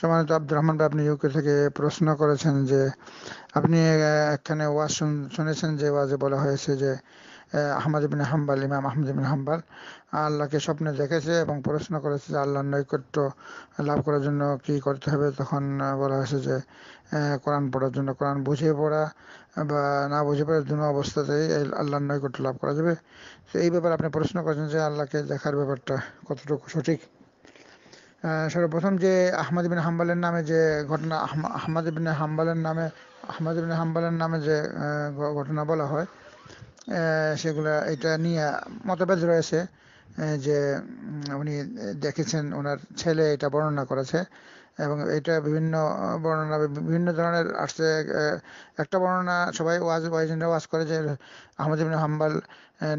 সম্মানিত আব্দুর রহমান আপনি ইউকে থেকে প্রশ্ন করেছেন যে আপনি এখানে ওয়াজ শুনেছেন যে ওয়াজে বলা হয়েছে যে আহমদ ইবিন হাম্বাল ইমাম আহমদ ইবিন হাম্বাল আল্লাহকে স্বপ্নে দেখেছে এবং প্রশ্ন করেছে যে আল্লাহর নৈকট্য লাভ করার জন্য কি করতে হবে তখন বলা হয়েছে যে কোরআন পড়ার জন্য কোরআন বুঝে পড়া বা না বুঝে পড়ার জন্য অবস্থাতেই আল্লাহর নৈকট্য লাভ করা যাবে তো এই ব্যাপারে আপনি প্রশ্ন করেছেন যে আল্লাহকে দেখার ব্যাপারটা কতটুকু সঠিক সর্বপ্রথম যে আহমদ বিন হাম্বালের নামে যে ঘটনা আহমদ বিন হাম্বালের নামে আহমদ বিন হাম্বালের নামে যে ঘটনা বলা হয় সেগুলো এটা নিয়ে মতভেদ রয়েছে যে উনি দেখেছেন ওনার ছেলে এটা বর্ণনা করেছে এবং এটা বিভিন্ন বর্ণনা বিভিন্ন ধরনের আসছে একটা বর্ণনা সবাই ওয়াজ ওয়াইজিনরা ওয়াজ করে যে আহমদ ইবিন হাম্বাল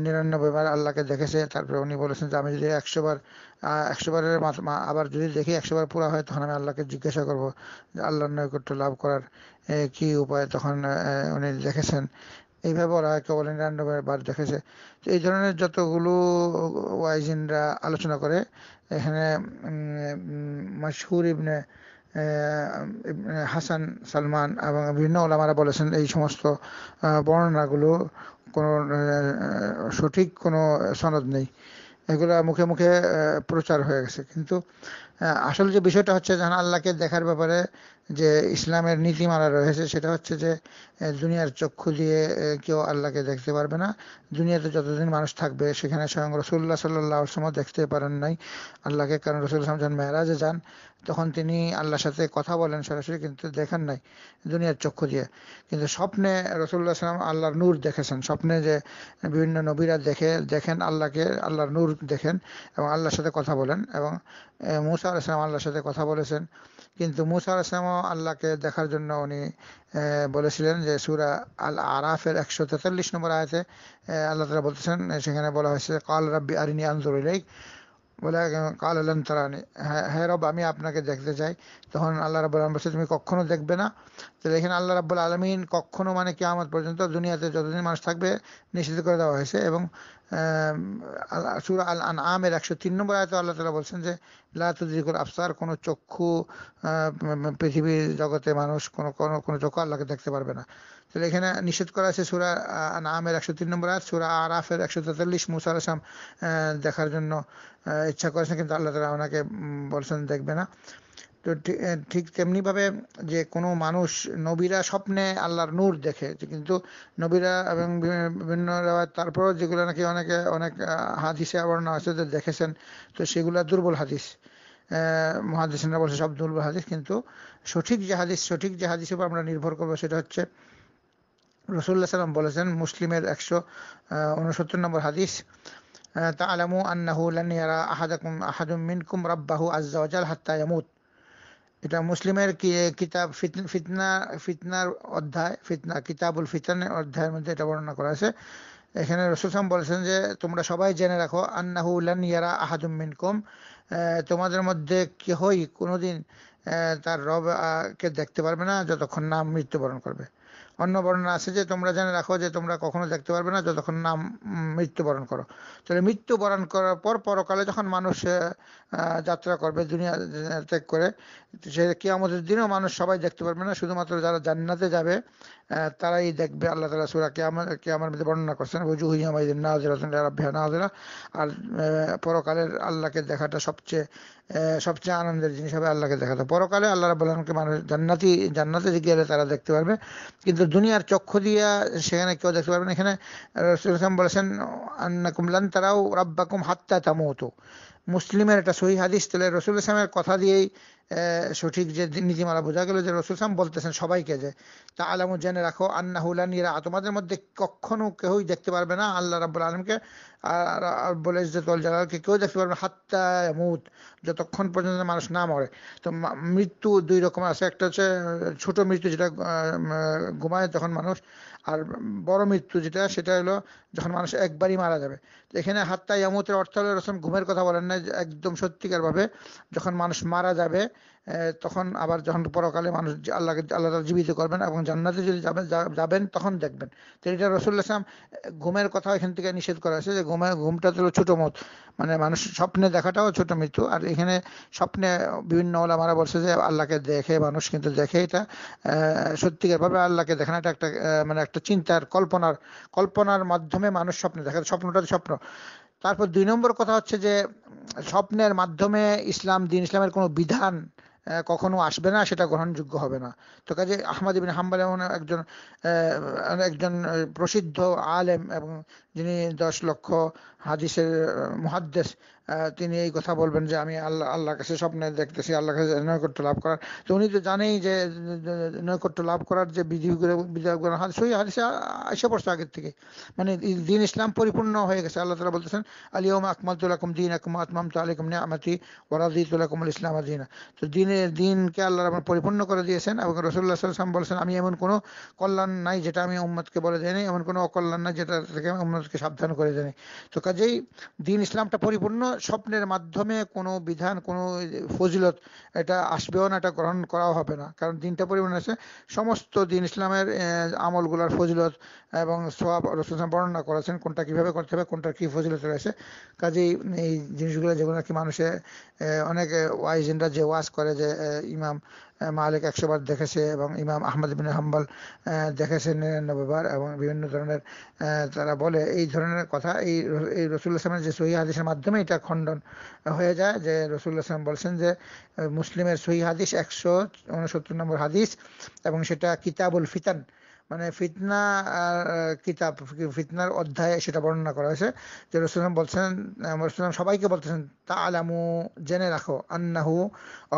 নিরানব্বই বার আল্লাহকে দেখেছে তারপরে উনি বলেছেন যে আমি যদি একশো বার একশো বারের আবার যদি দেখি একশো বার পুরা হয় তখন আমি আল্লাহকে জিজ্ঞাসা করব যে আল্লাহর নৈকট্য লাভ করার কি উপায় তখন উনি দেখেছেন এইভাবে ওরা কেবল নিরানব্বই বার দেখেছে তো এই ধরনের যতগুলো ওয়াইজিনরা আলোচনা করে এখানে মশহুর ইবনে হাসান সালমান এবং বিভিন্ন ওলামারা বলেছেন এই সমস্ত বর্ণনাগুলো কোনো সঠিক কোনো সনদ নেই এগুলা মুখে মুখে প্রচার হয়ে গেছে কিন্তু আসল যে বিষয়টা হচ্ছে যেন আল্লাহকে দেখার ব্যাপারে যে ইসলামের নীতিমালা রয়েছে সেটা হচ্ছে যে দুনিয়ার চক্ষু দিয়ে কেউ আল্লাহকে দেখতে পারবে না দুনিয়াতে যতদিন মানুষ থাকবে সেখানে স্বয়ং রসুল্লাহ সাল্লাহ আসলামও দেখতে পারেন নাই আল্লাহকে কারণ রসুল যখন মেরাজে যান তখন তিনি আল্লাহর সাথে কথা বলেন সরাসরি কিন্তু দেখেন নাই দুনিয়ার চক্ষু দিয়ে কিন্তু স্বপ্নে রসুল্লাহ সাল্লাম আল্লাহর নূর দেখেছেন স্বপ্নে যে বিভিন্ন নবীরা দেখে দেখেন আল্লাহকে আল্লাহর নূর দেখেন এবং আল্লাহর সাথে কথা বলেন এবং মুসা আলাইসলাম আল্লাহর সাথে কথা বলেছেন কিন্তু মুসা আলাইসলামও আল্লাহকে দেখার জন্য উনি বলেছিলেন যে সুরা আল আরাফের একশো তেতাল্লিশ নম্বর আয়তে আল্লাহ তালা বলতেছেন সেখানে বলা হয়েছে কাল রাব্বি আরিনি আনজুর বলে কাল আলম তারানি হ্যাঁ রব আমি আপনাকে দেখতে চাই তখন আল্লাহ রব বলছে তুমি কখনো দেখবে না তাহলে এখানে আল্লাহ রাবুল আলমিন কখনো মানে কেয়ামত পর্যন্ত দুনিয়াতে যতদিন মানুষ থাকবে নিষিদ্ধ করে দেওয়া হয়েছে এবং সুরা আল আন আমের একশো তিন নম্বর আয়ত আল্লাহ তালা বলছেন যে লাতুদ্দিকুল আফসার কোনো চক্ষু পৃথিবীর জগতে মানুষ কোনো কোনো কোনো চক্ষু আল্লাহকে দেখতে পারবে না তাহলে এখানে নিষেধ করা আছে সুরা আন আমের একশো তিন নম্বর আয়াত সুরা আরাফের একশো তেতাল্লিশ মুসা আসাম দেখার জন্য ইচ্ছা করেছেন কিন্তু আল্লাহ তালা ওনাকে বলছেন দেখবে না তো ঠিক তেমনিভাবে যে কোনো মানুষ নবীরা স্বপ্নে আল্লাহর নূর দেখে কিন্তু নবীরা এবং বিভিন্ন তারপরেও যেগুলো নাকি অনেকে অনেক হাদিসে বর্ণনা আছে দেখেছেন তো সেগুলো দুর্বল হাদিস মহাদিসরা বলছে সব দুর্বল হাদিস কিন্তু সঠিক যে হাদিস সঠিক যে হাদিসের উপর আমরা নির্ভর করবো সেটা হচ্ছে রসুল্লাহ সাল্লাম বলেছেন মুসলিমের একশো উনসত্তর নম্বর হাদিস তা আলামু আন্নাহু লানিয়ারা আহাদাকুম আহাদুম মিনকুম রাব্বাহু আজ্জাওয়াজাল হাত্তা ইয়ামুত এটা মুসলিমের কিতাব ফিতনা ফিতনার অধ্যায় ফিতনা কিতাবুল ফিতানের অধ্যায়ের মধ্যে এটা বর্ণনা করা আছে এখানে রসুলাম বলেছেন যে তোমরা সবাই জেনে রাখো আন্নাহু লান ইয়ারা আহাদুম মিনকুম তোমাদের মধ্যে কেহই কোনোদিন তার রব কে দেখতে পারবে না যতক্ষণ না মৃত্যুবরণ করবে অন্য বর্ণনা আছে যে তোমরা জেনে রাখো যে তোমরা কখনো দেখতে পারবে না যতক্ষণ না মৃত্যুবরণ করো তাহলে মৃত্যুবরণ করার পর পরকালে যখন মানুষ যাত্রা করবে দুনিয়া ত্যাগ করে সে কি আমাদের দিনও মানুষ সবাই দেখতে পারবে না শুধুমাত্র যারা জান্নাতে যাবে তারাই দেখবে আল্লাহ তালা সুরা কে আমার কে আমার মধ্যে বর্ণনা করছেন বুঝু হুইয়া মাইদিন না হাজিরা রাব্বিহা না হাজিরা আর পরকালের আল্লাহকে দেখাটা সবচেয়ে সবচেয়ে আনন্দের জিনিস হবে আল্লাহকে দেখাটা পরকালে আল্লাহ রাবুল কে মানুষ জান্নাতি জান্নাতে গেলে তারা দেখতে পারবে কিন্তু দুনিয়ার চক্ষু দিয়া সেখানে কেউ দেখতে পারবে না এখানে রসুল বলেছেন আন্নাকুমলান তারাও রাব্বাকুম হাত্তা তামুতু মুসলিমের একটা সহি হাদিস তাহলে রসুল ইসলামের কথা দিয়েই সঠিক যে নীতিমালা বোঝা গেল যে রসুল ইসলাম বলতেছেন সবাইকে যে তা আলাম জেনে রাখো আন্না হুলানিরা তোমাদের মধ্যে কখনো কেউই দেখতে পারবে না আল্লাহ রাবুল আলমকে আর বলে যে তোল জালালকে কেউ দেখতে পারবে হাত্তা মুদ যতক্ষণ পর্যন্ত মানুষ না মরে তো মৃত্যু দুই রকম আছে একটা হচ্ছে ছোট মৃত্যু যেটা ঘুমায় তখন মানুষ আর বড় মৃত্যু যেটা সেটা হলো যখন মানুষ একবারই মারা যাবে এখানে হাত্তা ইয়ামতের অর্থ হলো রসম ঘুমের কথা বলেন না একদম সত্যিকারভাবে যখন মানুষ মারা যাবে তখন আবার যখন পরকালে মানুষ আল্লাহকে আল্লাহ তালা জীবিত করবেন এবং জান্নাতে যদি যাবেন যাবেন তখন দেখবেন তো এটা রসুল্লাহ ইসলাম ঘুমের কথা এখান থেকে নিষেধ করা হয়েছে যে ঘুমের ঘুমটা তো ছোটো মত মানে মানুষ স্বপ্নে দেখাটাও ছোট মৃত্যু আর এখানে স্বপ্নে বিভিন্ন ওলামারা বলছে যে আল্লাহকে দেখে মানুষ কিন্তু দেখে এটা সত্যিকারভাবে আল্লাহকে না এটা একটা মানে একটা চিন্তার কল্পনার কল্পনার মাধ্যমে মানুষ স্বপ্নে দেখে স্বপ্নটা তো স্বপ্ন তারপর দুই নম্বর কথা হচ্ছে যে স্বপ্নের মাধ্যমে ইসলাম দিন ইসলামের কোনো বিধান কখনো আসবে না সেটা গ্রহণযোগ্য হবে না তো কাজে আহমদ ইবিন হাম্বাল এমন একজন একজন প্রসিদ্ধ আলেম এবং যিনি দশ লক্ষ হাদিসের মহাদ্দেশ তিনি এই কথা বলবেন যে আমি আল্লাহ আল্লাহর কাছে স্বপ্নে দেখতেছি আল্লাহর কাছে নৈকট্য লাভ করার তো উনি তো জানেই যে নৈকট্য লাভ করার যে বিধিগুলো গুলো সই হাদিসে এসে পড়ছে আগের থেকে মানে দিন ইসলাম পরিপূর্ণ হয়ে গেছে আল্লাহ তালা বলতেছেন আলিয়ম আকমাল তুলাকুম দিন আকুম আতমাম তালিকুম নিয়ামাতি ওরাদি তুলাকুমুল ইসলাম আদিনা তো দিনে দিনকে আল্লাহ আমার পরিপূর্ণ করে দিয়েছেন এবং রসুল্লাহ সাল্লাম বলেছেন আমি এমন কোনো কল্যাণ নাই যেটা আমি উম্মদকে বলে দেয়নি এমন কোনো অকল্যাণ নাই যেটা থেকে আমি উম্মদকে সাবধান করে দেয়নি তো কাজেই দিন ইসলামটা পরিপূর্ণ স্বপ্নের মাধ্যমে কোনো বিধান কোনো ফজিলত এটা আসবেও না এটা গ্রহণ করাও হবে না কারণ দিনটা পরিমাণ আছে সমস্ত দিন ইসলামের আমলগুলার ফজিলত এবং সব রসুলাম বর্ণনা করেছেন কোনটা কিভাবে করতে হবে কোনটার কি ফজিলত রয়েছে কাজেই এই জিনিসগুলো যেগুলো কি মানুষের অনেক ওয়াইজিনরা যে ওয়াজ করে যে ইমাম মালিক একশো বার দেখেছে এবং ইমাম আহমদ বিন হাম্বল দেখেছে বার এবং বিভিন্ন ধরনের তারা বলে এই ধরনের কথা এই এই রসুল্লাহ যে সহি হাদিসের মাধ্যমে এটা খণ্ডন হয়ে যায় যে রসুল্লাহ সালাম বলছেন যে মুসলিমের সহি হাদিস একশো উনসত্তর নম্বর হাদিস এবং সেটা কিতাবুল ফিতান মানে ফিতনা কিতাব ফিতনার অধ্যায় সেটা বর্ণনা করা হয়েছে যে রসুলাম বলছেন রসুলাম সবাইকে বলতেছেন তা আলামু জেনে রাখো আন্নাহু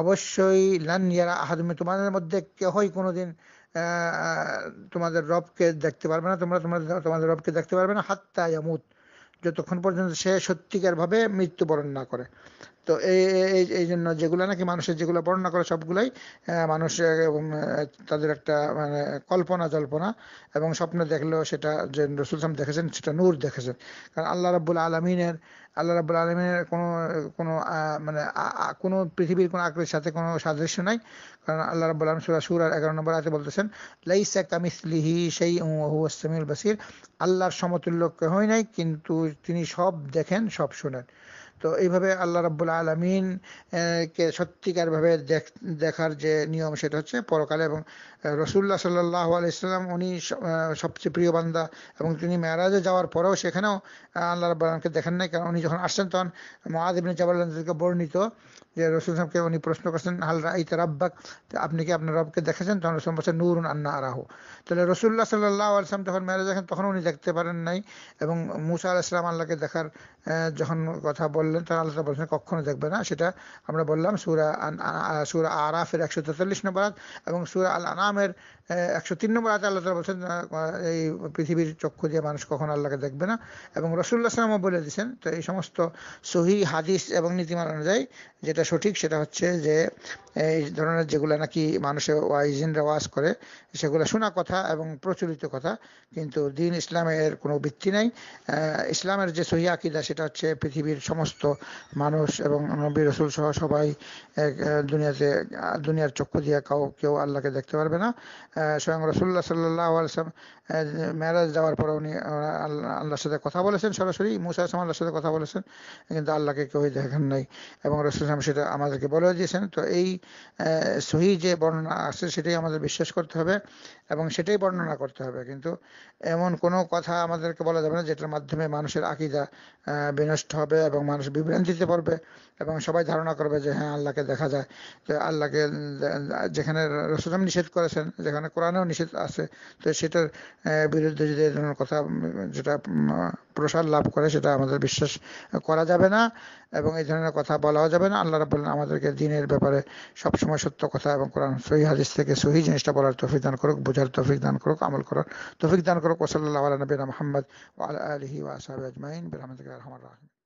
অবশ্যই লান ইয়ারা আহাদুমি তোমাদের মধ্যে কেহই কোনোদিন তোমাদের রবকে দেখতে পারবে না তোমরা তোমাদের তোমাদের রবকে দেখতে পারবে না হাত্তা ইয়ামুত যতক্ষণ পর্যন্ত সে সত্যিকার মৃত্যু মৃত্যুবরণ না করে তো এই এই জন্য যেগুলো নাকি মানুষের যেগুলো বর্ণনা করে সবগুলাই মানুষ তাদের একটা মানে কল্পনা জল্পনা এবং স্বপ্ন দেখলেও সেটা যে রসুল দেখেছেন সেটা নূর দেখেছেন কারণ আল্লাহ রাবুল আলমিনের আল্লাহ রাবুল আলমের কোনো কোনো মানে কোনো পৃথিবীর কোনো আকৃতির সাথে কোনো সাদৃশ্য নাই কারণ আল্লাহ রাবুল আলম সুরা সুর আর এগারো নম্বর আছে বলতেছেন লাইসা কামিসলিহি সেই ওহুয়াসমিউল বাসির আল্লাহর সমতুল্য হয় নাই কিন্তু তিনি সব দেখেন সব শোনেন তো এইভাবে আল্লাহ রাবুল আলমিন কে সত্যিকারভাবে দেখার যে নিয়ম সেটা হচ্ছে পরকালে এবং রসুল্লাহ সাল্লাহ আলাইসাল্লাম উনি সবচেয়ে প্রিয় বান্দা এবং তিনি মেয়ারাজে যাওয়ার পরেও সেখানেও আল্লাহ রাবুল আলমকে দেখেন নাই কারণ উনি যখন আসছেন তখন মহাদিবিন জবাল্লাহকে বর্ণিত যে রসুল সাহেবকে উনি প্রশ্ন করছেন হালরা ইতে রাব্বাক আপনি কি আপনার রবকে দেখেছেন তখন রসুল বলছেন নূরুন আন্না আরাহু তাহলে রসুল্লাহ সাল্লাহ আলসালাম যখন মেয়ারাজ দেখেন তখন উনি দেখতে পারেন নাই এবং মুসা আলাহিসাম আল্লাহকে দেখার যখন কথা বলেন বললেন তারা আল্লাহ বলছেন কখনো দেখবে না সেটা আমরা বললাম সুরা সুরা আরাফের একশো তেতাল্লিশ নম্বর এবং সুরা আল আনামের একশো তিন নম্বর আতে আল্লাহ তালা বলছেন এই পৃথিবীর চক্ষু দিয়ে মানুষ কখনো আল্লাহকে দেখবে না এবং রসুল্লাহ সালামও বলে দিয়েছেন তো এই সমস্ত সহি হাদিস এবং নীতিমালা অনুযায়ী যেটা সঠিক সেটা হচ্ছে যে এই ধরনের যেগুলো নাকি মানুষের ওয়াইজিনরা ওয়াজ করে সেগুলো শোনা কথা এবং প্রচলিত কথা কিন্তু দিন ইসলামের কোনো ভিত্তি নাই ইসলামের যে সহি আকিদা সেটা হচ্ছে পৃথিবীর সমস্ত সমস্ত মানুষ এবং নবী রসুল সহ সবাই এক দুনিয়াতে দুনিয়ার চক্ষু দিয়ে কাউ কেউ আল্লাহকে দেখতে পারবে না স্বয়ং রসুল্লাহ সাল্লাহ আলসালাম মেরাজ যাওয়ার পরে উনি আল্লাহর সাথে কথা বলেছেন সরাসরি মুসা আসলাম আল্লাহর সাথে কথা বলেছেন কিন্তু আল্লাহকে কেউ দেখেন নাই এবং রসুল ইসলাম সেটা আমাদেরকে বলে দিয়েছেন তো এই সহি যে বর্ণনা আছে সেটাই আমাদের বিশ্বাস করতে হবে এবং সেটাই বর্ণনা করতে হবে কিন্তু এমন কোনো কথা আমাদেরকে বলা যাবে না যেটার মাধ্যমে মানুষের আকিদা বিনষ্ট হবে এবং মানুষ বিভ্রান্তিতে পড়বে এবং সবাই ধারণা করবে যে হ্যাঁ আল্লাহকে দেখা যায় যে আল্লাহকে যেখানে রসুলাম নিষেধ করেছেন যেখানে কোরআনেও নিষেধ আছে তো সেটার বিরুদ্ধে যদি এই ধরনের কথা যেটা প্রসার লাভ করে সেটা আমাদের বিশ্বাস করা যাবে না এবং এই ধরনের কথা বলাও যাবে না আল্লাহ রাবুল্লাহ আমাদেরকে দিনের ব্যাপারে সবসময় সত্য কথা এবং কোরআন সহি হাদিস থেকে সহি জিনিসটা বলার তৌফিক দান করুক বোঝার তৌফিক দান করুক আমল করার তৌফিক দান করুক ওসল্লাহ আলা নবীনা মোহাম্মদ ওয়াল আলহি ওয়াসাব আজমাইন বিরহমদ রহমান